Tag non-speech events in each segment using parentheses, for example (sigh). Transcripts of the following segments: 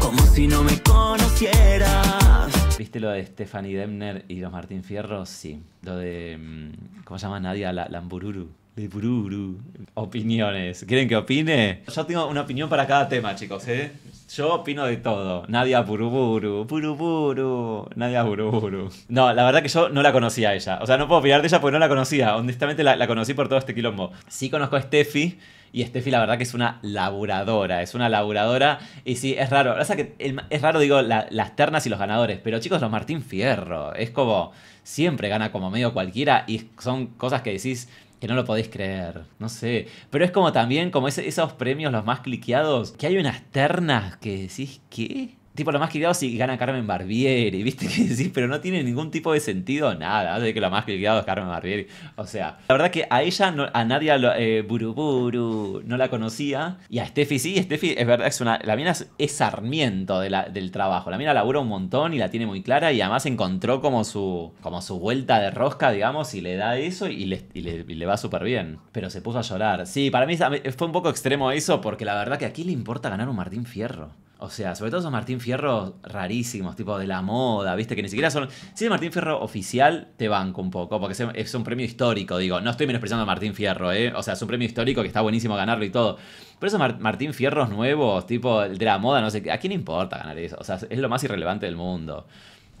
como si no me conocieras. ¿Viste lo de Stephanie Demner y los Martín Fierros? Sí. Lo de. Mm, ¿Cómo se llama Nadia? La, Lambururu. Bururu. Opiniones. ¿Quieren que opine? Yo tengo una opinión para cada tema, chicos, ¿eh? Yo opino de todo. Nadia Buruburu. Buruburu. Nadia Buruburu. No, la verdad que yo no la conocía a ella. O sea, no puedo opinar de ella porque no la conocía. Honestamente la, la conocí por todo este quilombo. Sí conozco a Steffi y Steffi, la verdad que es una laburadora, es una laburadora. Y sí, es raro. que es raro, digo, las ternas y los ganadores. Pero chicos, los Martín Fierro, es como. Siempre gana como medio cualquiera y son cosas que decís que no lo podéis creer, no sé. Pero es como también, como esos premios los más cliqueados, que hay unas ternas que decís, ¿qué? tipo lo más criado si gana Carmen Barbieri, (laughs) ¿viste decir? Pero no tiene ningún tipo de sentido, nada, de que lo más criado es Carmen Barbieri. O sea, la verdad que a ella, a nadie eh, Buruburu, no la conocía, y a Steffi sí, Steffi es verdad, es una, la mina es, sarmiento del trabajo, la mina labura un montón y la tiene muy clara y además encontró como su, como su vuelta de rosca, digamos, y le da eso y le, va súper bien. Pero se puso a llorar. Sí, para mí fue un poco extremo eso porque la verdad que a quién le importa ganar un Martín Fierro. O sea, sobre todo esos Martín Fierro rarísimos, tipo de la moda, viste, que ni siquiera son. Si es Martín Fierro oficial, te banco un poco, porque es un premio histórico, digo. No estoy menospreciando a Martín Fierro, ¿eh? O sea, es un premio histórico que está buenísimo ganarlo y todo. Pero esos Martín Fierros nuevos, tipo de la moda, no sé, ¿a quién importa ganar eso? O sea, es lo más irrelevante del mundo.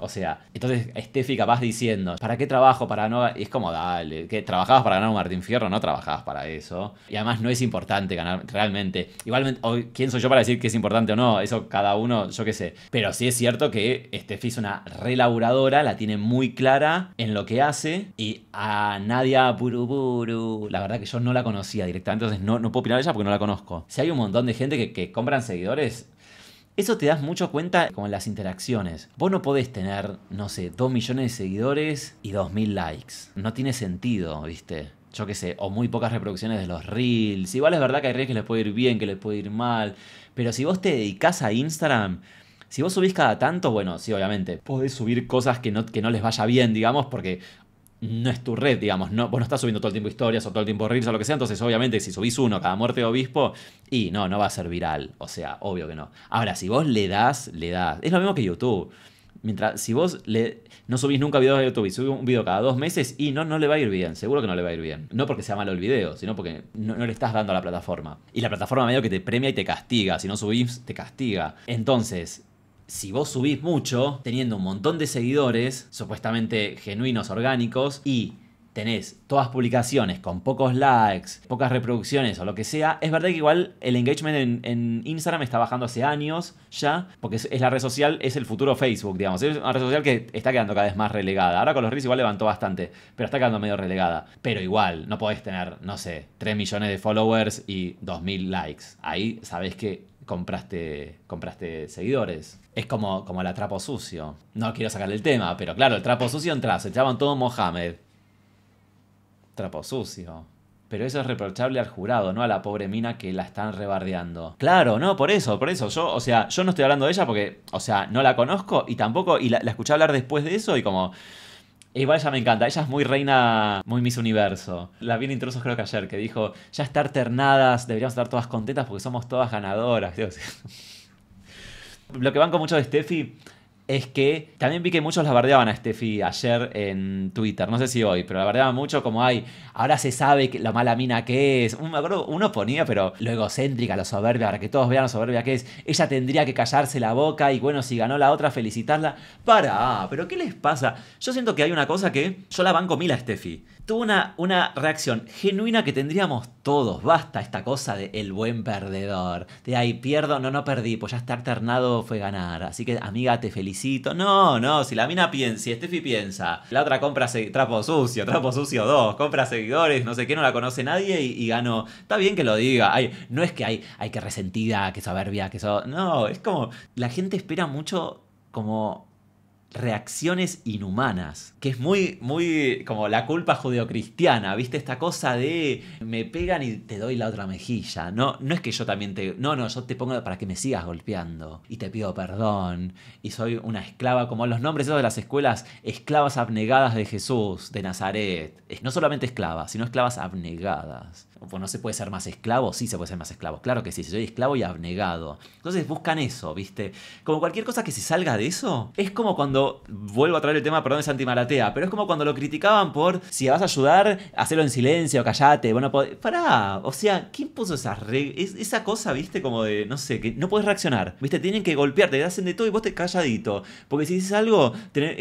O sea, entonces Steffi capaz diciendo, ¿para qué trabajo? Para no... es como, dale, que trabajabas para ganar un Martín Fierro, no trabajabas para eso. Y además no es importante ganar realmente. Igualmente, ¿quién soy yo para decir que es importante o no? Eso cada uno, yo qué sé. Pero sí es cierto que Steffi es una relaboradora, la tiene muy clara en lo que hace. Y a Nadia Buruburu, la verdad que yo no la conocía directamente, entonces no, no puedo opinar de ella porque no la conozco. Si hay un montón de gente que, que compran seguidores eso te das mucho cuenta con las interacciones. Vos no podés tener, no sé, 2 millones de seguidores y 2.000 likes. No tiene sentido, ¿viste? yo qué sé, o muy pocas reproducciones de los reels. Igual es verdad que hay reels que les puede ir bien, que les puede ir mal. Pero si vos te dedicás a Instagram, si vos subís cada tanto, bueno, sí, obviamente, podés subir cosas que no, que no les vaya bien, digamos, porque no es tu red, digamos, no, vos no estás subiendo todo el tiempo historias o todo el tiempo reels o lo que sea, entonces obviamente si subís uno cada muerte de obispo, y no, no va a ser viral, o sea, obvio que no. Ahora, si vos le das, le das, es lo mismo que YouTube. Mientras, si vos le, no subís nunca videos a YouTube y subís un video cada dos meses y no, no le va a ir bien, seguro que no le va a ir bien. No porque sea malo el video, sino porque no, no le estás dando a la plataforma. Y la plataforma medio que te premia y te castiga, si no subís, te castiga. Entonces, si vos subís mucho, teniendo un montón de seguidores, supuestamente genuinos, orgánicos, y tenés todas publicaciones con pocos likes, pocas reproducciones o lo que sea, es verdad que igual el engagement en, Instagram está bajando hace años ya, porque es, la red social, es el futuro Facebook, digamos. Es una red social que está quedando cada vez más relegada. Ahora con los Reels igual levantó bastante, pero está quedando medio relegada. Pero igual, no podés tener, no sé, 3 millones de followers y 2.000 likes. Ahí sabés que compraste, compraste seguidores. Es como, como la trapo sucio. No quiero sacar el tema, pero claro, el trapo sucio entra, se echaban todo Mohamed. Trapo sucio. Pero eso es reprochable al jurado, no a la pobre mina que la están rebardeando. Claro, no, por eso, por eso. Yo, o sea, yo no estoy hablando de ella porque, o sea, no la conozco y tampoco, y la escuché hablar después de eso y como, igual ella me encanta, ella es muy reina, muy Miss Universo. La vi en Intrusos creo que ayer, que dijo, ya estar ternadas, deberíamos estar todas contentas porque somos todas ganadoras. (laughs) Lo que banco mucho de Steffi es que también vi que muchos la bardeaban a Steffi ayer en Twitter, no sé si hoy, pero la bardeaban mucho como, hay, ahora se sabe que la mala mina que es. Me acuerdo, uno ponía, pero lo egocéntrica, lo soberbia, para que todos vean lo soberbia que es. Ella tendría que callarse la boca y bueno, si ganó la otra, felicitarla. Para, pero ¿qué les pasa? Yo siento que hay una cosa que yo la banco mil a Steffi tuvo una, una, reacción genuina que tendríamos todos. Basta esta cosa de el buen perdedor. De ahí pierdo, no, no perdí, pues ya está alternado fue ganar. Así que, amiga, te felicito. No, no, si la mina piensa, si Steffi piensa, la otra compra trapo sucio, trapo sucio 2, compra seguidores, no sé qué, no la conoce nadie y, y ganó. Está bien que lo diga. Ay, no es que hay, hay que resentida, que soberbia, que eso. No, es como. La gente espera mucho como reacciones inhumanas, que es muy, muy como la culpa judeocristiana, ¿viste? Esta cosa de me pegan y te doy la otra mejilla. No, no es que yo también te... No, no, yo te pongo para que me sigas golpeando y te pido perdón y soy una esclava, como los nombres de las escuelas, esclavas abnegadas de Jesús, de Nazaret. No solamente esclavas, sino esclavas abnegadas no se puede ser más esclavo, sí se puede ser más esclavo, claro que sí, soy esclavo y abnegado. Entonces buscan eso, ¿viste? Como cualquier cosa que se salga de eso, es como cuando, vuelvo a traer el tema, perdón, de antimaratea, pero es como cuando lo criticaban por, si vas a ayudar, hacelo en silencio, callate, bueno, pará, o sea, ¿quién puso esas esa cosa, ¿viste? Como de, no sé, que no puedes reaccionar, ¿viste? Tienen que golpearte, te hacen de todo y vos te calladito, porque si dices algo,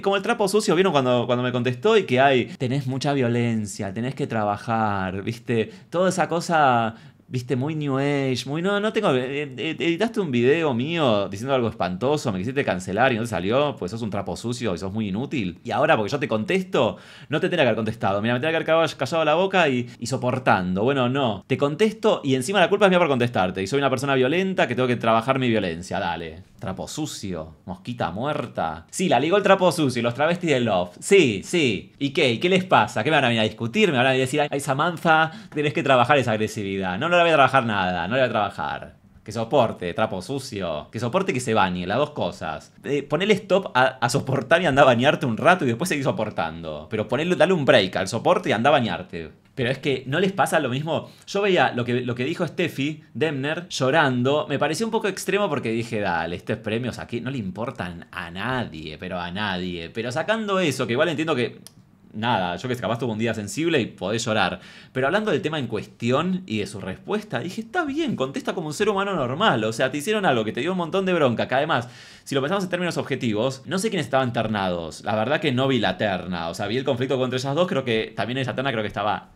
como el trapo sucio, ¿vieron cuando, cuando me contestó y que hay, tenés mucha violencia, tenés que trabajar, ¿viste? Todo esa cosa viste, muy New Age, muy... No, no tengo... Eh, eh, editaste un video mío diciendo algo espantoso, me quisiste cancelar y no te salió, pues sos un trapo sucio y sos muy inútil. Y ahora, porque yo te contesto, no te tenía que haber contestado. Mira, me tenía que haber callado la boca y, soportando. Bueno, no. Te contesto y encima la culpa es mía por contestarte. Y soy una persona violenta que tengo que trabajar mi violencia. Dale. Trapo sucio. Mosquita muerta. Sí, la ligó el trapo sucio los travestis de Love. Sí, sí. ¿Y qué? qué les pasa? ¿Qué me van a venir a discutir? Me van a venir a decir, ay, Samantha, tenés que trabajar esa agresividad. No, no le voy a trabajar nada, no le voy a trabajar. Que soporte, trapo sucio. Que soporte que se bañe, las dos cosas. de eh, ponele stop a, soportar y anda a bañarte un rato y después seguir soportando. Pero ponerle dale un break al soporte y anda a bañarte. Pero es que no les pasa lo mismo. Yo veía lo que, lo que dijo Steffi Demner llorando. Me pareció un poco extremo porque dije, dale, estos premios aquí no le importan a nadie, pero a nadie. Pero sacando eso, que igual entiendo que nada, yo que sé, capaz tuvo un día sensible y podés llorar. Pero hablando del tema en cuestión y de su respuesta, dije, está bien, contesta como un ser humano normal. O sea, te hicieron algo que te dio un montón de bronca, que además, si lo pensamos en términos objetivos, no sé quiénes estaban internados, La verdad que no vi la terna. O sea, vi el conflicto entre ellas dos, creo que también en esa terna creo que estaba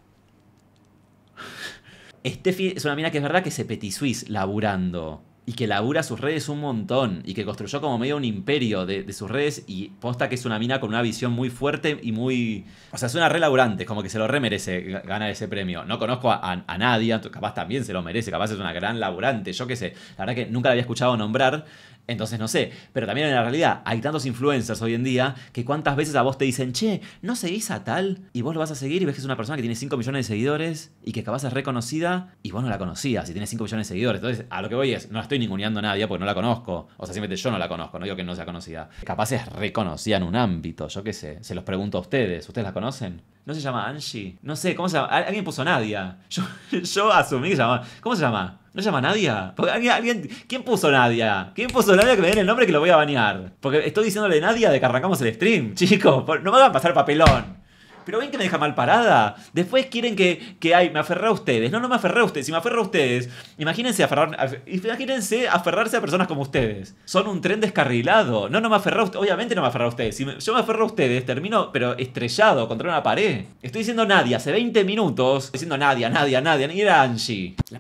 (laughs) Steffi es una mina que es verdad que se petisuís laburando y que labura sus redes un montón y que construyó como medio un imperio de, sus redes y posta que es una mina con una visión muy fuerte y muy... O sea, es una re laburante, como que se lo re merece ganar ese premio. No conozco a, a, nadie, capaz también se lo merece, capaz es una gran laburante, yo qué sé. La verdad que nunca la había escuchado nombrar, entonces no sé. Pero también en la realidad hay tantos influencers hoy en día que cuántas veces a vos te dicen, che, ¿no seguís a tal? Y vos lo vas a seguir y ves que es una persona que tiene 5 millones de seguidores y que capaz es reconocida y vos no la conocías y tiene 5 millones de seguidores. Entonces, a lo que voy es, no estoy ninguneando a nadie porque no la conozco. O sea, simplemente yo no la conozco, no digo que no sea conocida. Capaz es reconocida en un ámbito, yo qué sé. Se los pregunto a ustedes. ¿Ustedes la conocen? ¿No se llama Angie? No sé, ¿cómo se llama? Alguien puso Nadia. (laughs) Yo, yo asumí que se llamaba. ¿Cómo se llama? ¿No se llama Nadia? Porque alguien, ¿Quién puso Nadia? ¿Quién puso Nadia que me den el nombre que lo voy a bañar? Porque estoy diciéndole Nadia de que arrancamos el stream, (laughs) chicos. No me a pasar papelón. Pero ven que me deja mal parada. Después quieren que, que ay, me aferré a ustedes. No, no me aferré a ustedes. Si me aferra a ustedes, imagínense, aferrar, imagínense aferrarse a personas como ustedes. Son un tren descarrilado. No, no me aferré a ustedes. Obviamente no me aferré a ustedes. Si yo me aferro a ustedes, termino, pero estrellado contra una pared. Estoy diciendo nadie hace 20 minutos. Estoy diciendo nadie nadie nadie ni era Angie. La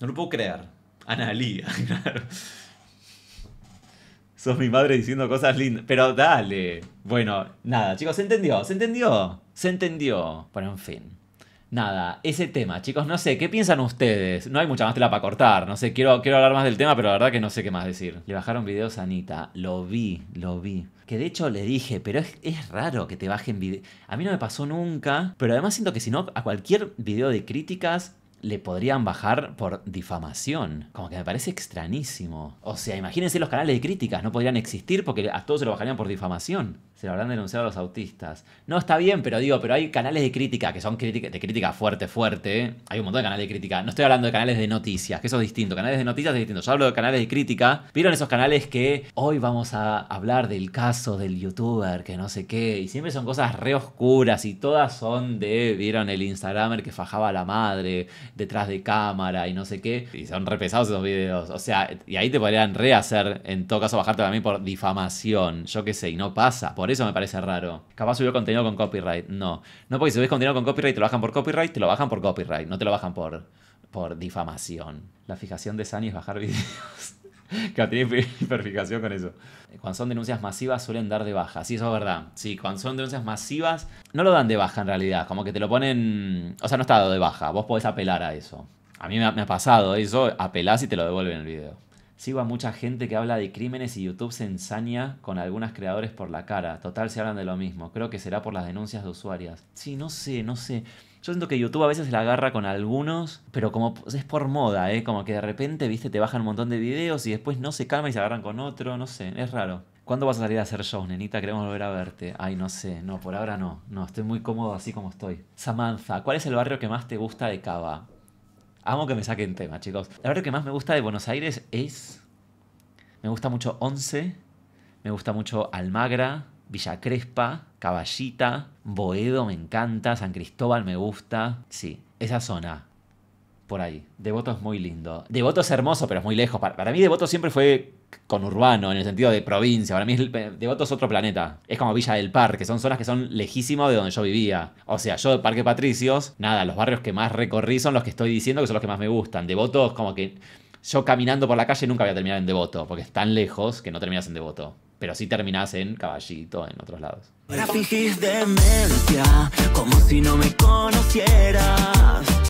No lo puedo creer. Analía, (laughs) claro. Sos mi madre diciendo cosas lindas. Pero dale. Bueno, nada, chicos, se entendió, se entendió. Se entendió. Pero en fin. Nada, ese tema, chicos, no sé, ¿qué piensan ustedes? No hay mucha más tela para cortar, no sé, quiero, quiero hablar más del tema, pero la verdad que no sé qué más decir. Le bajaron videos a Anita, lo vi, lo vi. Que de hecho le dije, pero es, es raro que te bajen videos. A mí no me pasó nunca, pero además siento que si no, a cualquier video de críticas le podrían bajar por difamación. Como que me parece extrañísimo. O sea, imagínense los canales de críticas, no podrían existir porque a todos se lo bajarían por difamación. Se lo habrán denunciado a los autistas. No, está bien, pero digo, pero hay canales de crítica que son de crítica fuerte, fuerte. Hay un montón de canales de crítica. No estoy hablando de canales de noticias, que eso es distinto. Canales de noticias es distinto. Yo hablo de canales de crítica. ¿Vieron esos canales que hoy vamos a hablar del caso del youtuber, que no sé qué? Y siempre son cosas re oscuras y todas son de, ¿vieron el Instagramer que fajaba a la madre detrás de cámara y no sé qué? Y son re pesados esos videos. O sea, y ahí te podrían rehacer, en todo caso, bajarte también por difamación. Yo qué sé, y no pasa. Por eso me parece raro. Capaz subió contenido con copyright. No. No porque si subes contenido con copyright te lo bajan por copyright, te lo bajan por copyright. No te lo bajan por, por difamación. La fijación de Sani es bajar (laughs) videos. que tiene hiperfijación con eso. Cuando son denuncias masivas suelen dar de baja. Sí, eso es verdad. Sí, cuando son denuncias masivas no lo dan de baja en realidad. Como que te lo ponen... O sea, no está dado de baja. Vos podés apelar a eso. A mí me ha pasado eso. Apelás y te lo devuelven el video. Sigo a mucha gente que habla de crímenes y YouTube se ensaña con algunos creadores por la cara. Total, se hablan de lo mismo. Creo que será por las denuncias de usuarias. Sí, no sé, no sé. Yo siento que YouTube a veces la agarra con algunos, pero como es por moda, ¿eh? Como que de repente, viste, te bajan un montón de videos y después no se calma y se agarran con otro, no sé, es raro. ¿Cuándo vas a salir a hacer shows, nenita? Queremos volver a verte. Ay, no sé, no, por ahora no. No, estoy muy cómodo así como estoy. Samantha, ¿cuál es el barrio que más te gusta de Cava? Amo que me saquen tema, chicos. La verdad que más me gusta de Buenos Aires es... Me gusta mucho Once, me gusta mucho Almagra, Villa Crespa, Caballita, Boedo me encanta, San Cristóbal me gusta. Sí, esa zona. Por ahí. Devoto es muy lindo. Devoto es hermoso, pero es muy lejos. Para, para mí Devoto siempre fue con urbano en el sentido de provincia. Para mí Devoto es otro planeta. Es como Villa del Parque son zonas que son lejísimas de donde yo vivía. O sea, yo de Parque Patricios, nada, los barrios que más recorrí son los que estoy diciendo que son los que más me gustan. Devoto es como que yo caminando por la calle nunca había terminado en Devoto, porque es tan lejos que no terminas en Devoto. Pero sí terminas en Caballito, en otros lados. como si no me